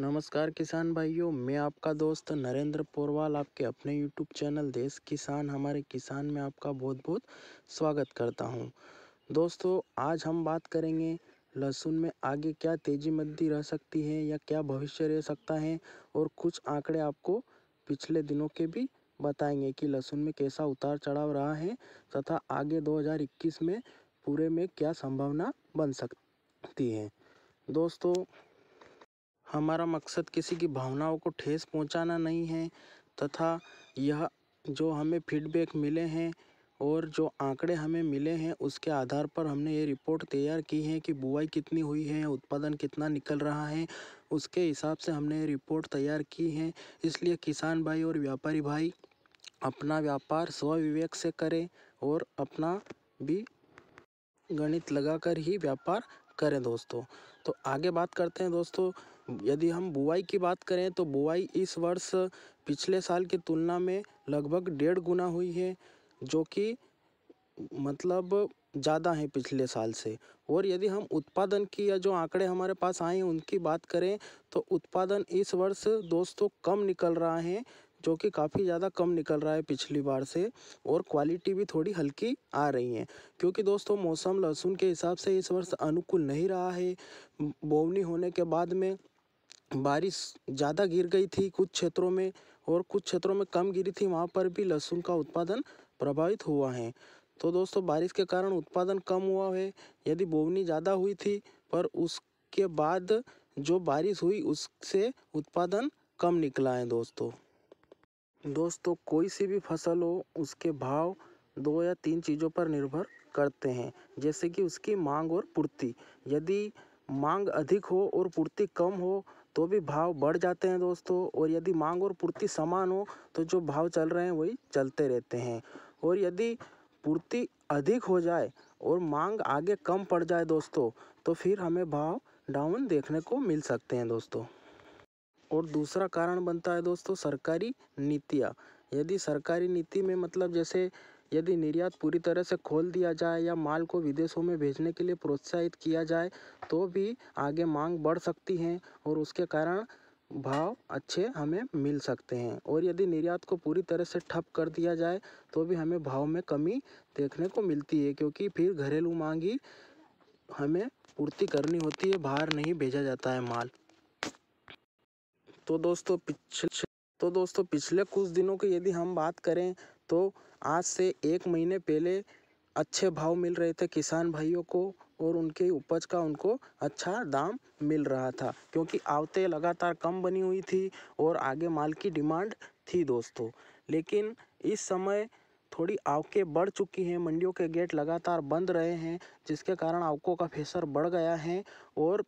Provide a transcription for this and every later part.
नमस्कार किसान भाइयों मैं आपका दोस्त नरेंद्र पोरवाल आपके अपने यूट्यूब चैनल देश किसान हमारे किसान में आपका बहुत बहुत स्वागत करता हूं दोस्तों आज हम बात करेंगे लहसुन में आगे क्या तेज़ी मंदी रह सकती है या क्या भविष्य रह सकता है और कुछ आंकड़े आपको पिछले दिनों के भी बताएंगे कि लहसुन में कैसा उतार चढ़ाव रहा है तथा आगे दो में पूरे में क्या संभावना बन सकती है दोस्तों हमारा मकसद किसी की भावनाओं को ठेस पहुँचाना नहीं है तथा यह जो हमें फीडबैक मिले हैं और जो आंकड़े हमें मिले हैं उसके आधार पर हमने ये रिपोर्ट तैयार की है कि बुआई कितनी हुई है उत्पादन कितना निकल रहा है उसके हिसाब से हमने ये रिपोर्ट तैयार की है इसलिए किसान भाई और व्यापारी भाई अपना व्यापार स्वविवेक से करें और अपना भी गणित लगाकर ही व्यापार करें दोस्तों तो आगे बात करते हैं दोस्तों यदि हम बुआई की बात करें तो बुआई इस वर्ष पिछले साल की तुलना में लगभग डेढ़ गुना हुई है जो कि मतलब ज़्यादा है पिछले साल से और यदि हम उत्पादन की या जो आंकड़े हमारे पास आए हैं उनकी बात करें तो उत्पादन इस वर्ष दोस्तों कम निकल रहा है जो कि काफ़ी ज़्यादा कम निकल रहा है पिछली बार से और क्वालिटी भी थोड़ी हल्की आ रही है क्योंकि दोस्तों मौसम लहसुन के हिसाब से इस वर्ष अनुकूल नहीं रहा है बोवनी होने के बाद में बारिश ज़्यादा गिर गई थी कुछ क्षेत्रों में और कुछ क्षेत्रों में कम गिरी थी वहाँ पर भी लहसुन का उत्पादन प्रभावित हुआ है तो दोस्तों बारिश के कारण उत्पादन कम हुआ है यदि बोवनी ज़्यादा हुई थी पर उसके बाद जो बारिश हुई उससे उत्पादन कम निकला है दोस्तों दोस्तों कोई सी भी फसल हो उसके भाव दो या तीन चीज़ों पर निर्भर करते हैं जैसे कि उसकी मांग और पूर्ति यदि मांग अधिक हो और पूर्ति कम हो तो भी भाव बढ़ जाते हैं दोस्तों और यदि मांग और पूर्ति समान हो तो जो भाव चल रहे हैं वही चलते रहते हैं और यदि पूर्ति अधिक हो जाए और मांग आगे कम पड़ जाए दोस्तों तो फिर हमें भाव डाउन देखने को मिल सकते हैं दोस्तों और दूसरा कारण बनता है दोस्तों सरकारी नीतियाँ यदि सरकारी नीति में मतलब जैसे यदि निर्यात पूरी तरह से खोल दिया जाए या माल को विदेशों में भेजने के लिए प्रोत्साहित किया जाए तो भी आगे मांग बढ़ सकती है और उसके कारण भाव अच्छे हमें मिल सकते हैं और यदि निर्यात को पूरी तरह से ठप कर दिया जाए तो भी हमें भाव में कमी देखने को मिलती है क्योंकि फिर घरेलू मांग ही हमें पूर्ति करनी होती है बाहर नहीं भेजा जाता है माल तो दोस्तों पिछले तो दोस्तों पिछले कुछ दिनों की यदि हम बात करें तो आज से एक महीने पहले अच्छे भाव मिल रहे थे किसान भाइयों को और उनके उपज का उनको अच्छा दाम मिल रहा था क्योंकि आवते लगातार कम बनी हुई थी और आगे माल की डिमांड थी दोस्तों लेकिन इस समय थोड़ी आवके बढ़ चुकी हैं मंडियों के गेट लगातार बंद रहे हैं जिसके कारण आवकों का फेसर बढ़ गया है और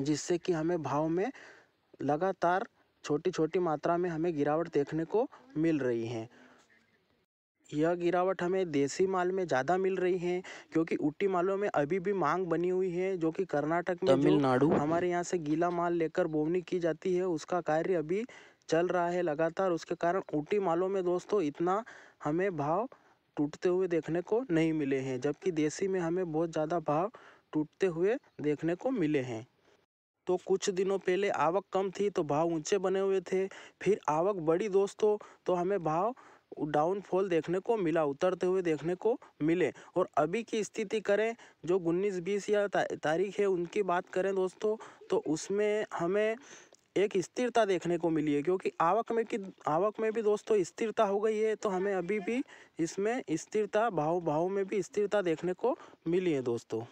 जिससे कि हमें भाव में लगातार छोटी छोटी मात्रा में हमें गिरावट देखने को मिल रही है यह गिरावट हमें देसी माल में ज़्यादा मिल रही है क्योंकि उट्टी मालों में अभी भी मांग बनी हुई है जो कि कर्नाटक में तमिलनाडु हमारे यहाँ से गीला माल लेकर बोवनी की जाती है उसका कार्य अभी चल रहा है लगातार उसके कारण उट्टी मालों में दोस्तों इतना हमें भाव टूटते हुए देखने को नहीं मिले हैं जबकि देसी में हमें बहुत ज़्यादा भाव टूटते हुए देखने को मिले हैं तो कुछ दिनों पहले आवक कम थी तो भाव ऊँचे बने हुए थे फिर आवक बढ़ी दोस्तों तो हमें भाव डाउनफॉल देखने को मिला उतरते हुए देखने को मिले और अभी की स्थिति करें जो उन्नीस बीस या तारीख है उनकी बात करें दोस्तों तो उसमें हमें एक स्थिरता देखने को मिली है क्योंकि आवक में की आवक में भी दोस्तों स्थिरता हो गई है तो हमें अभी भी इसमें स्थिरता भाव भाव में भी स्थिरता देखने को मिली है दोस्तों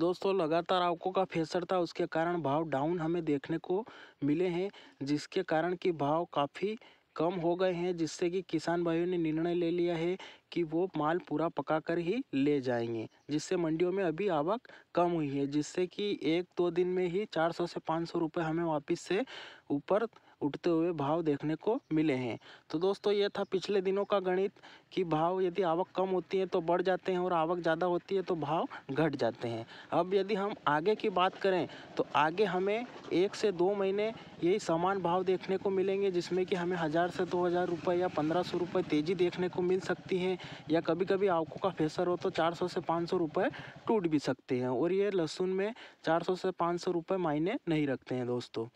दोस्तों लगातार आवकों का फेसर था उसके कारण भाव डाउन हमें देखने को मिले हैं जिसके कारण कि भाव काफ़ी कम हो गए हैं जिससे कि किसान भाइयों ने निर्णय ले लिया है कि वो माल पूरा पका कर ही ले जाएंगे जिससे मंडियों में अभी आवक कम हुई है जिससे कि एक दो दिन में ही 400 से 500 रुपए हमें वापस से ऊपर उठते हुए भाव देखने को मिले हैं तो दोस्तों ये था पिछले दिनों का गणित कि भाव यदि आवक कम होती है तो बढ़ जाते हैं और आवक ज़्यादा होती है तो भाव घट जाते हैं अब यदि हम आगे की बात करें तो आगे हमें एक से दो महीने यही समान भाव देखने को मिलेंगे जिसमें कि हमें हज़ार से दो हज़ार रुपये या पंद्रह सौ रुपये तेज़ी देखने को मिल सकती है या कभी कभी आवकों का फेसर हो तो चार सौ से पाँच सौ रुपये टूट भी सकते हैं और ये लहसुन में चार सौ से पाँच सौ रुपये मायने नहीं रखते हैं दोस्तों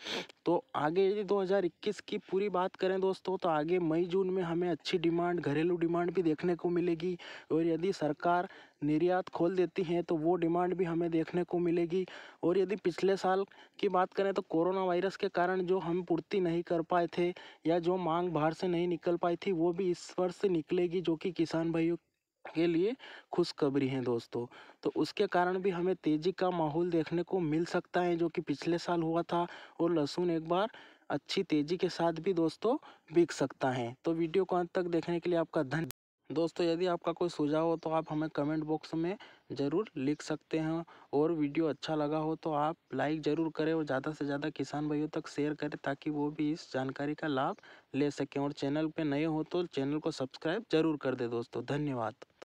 तो आगे यदि दो हज़ार 2021 की पूरी बात करें दोस्तों तो आगे मई जून में हमें अच्छी डिमांड घरेलू डिमांड भी देखने को मिलेगी और यदि सरकार निर्यात खोल देती है तो वो डिमांड भी हमें देखने को मिलेगी और यदि पिछले साल की बात करें तो कोरोना वायरस के कारण जो हम पूर्ति नहीं कर पाए थे या जो मांग बाहर से नहीं निकल पाई थी वो भी इस वर्ष से निकलेगी जो कि किसान भाइयों के लिए खुशखबरी है दोस्तों तो उसके कारण भी हमें तेज़ी का माहौल देखने को मिल सकता है जो कि पिछले साल हुआ था और लहसुन एक बार अच्छी तेज़ी के साथ भी दोस्तों बिक सकता है तो वीडियो को अंत तक देखने के लिए आपका धन दोस्तों यदि आपका कोई सुझाव हो तो आप हमें कमेंट बॉक्स में ज़रूर लिख सकते हैं और वीडियो अच्छा लगा हो तो आप लाइक ज़रूर करें और ज़्यादा से ज़्यादा किसान भाइयों तक शेयर करें ताकि वो भी इस जानकारी का लाभ ले सकें और चैनल पे नए हो तो चैनल को सब्सक्राइब ज़रूर कर दे दोस्तों धन्यवाद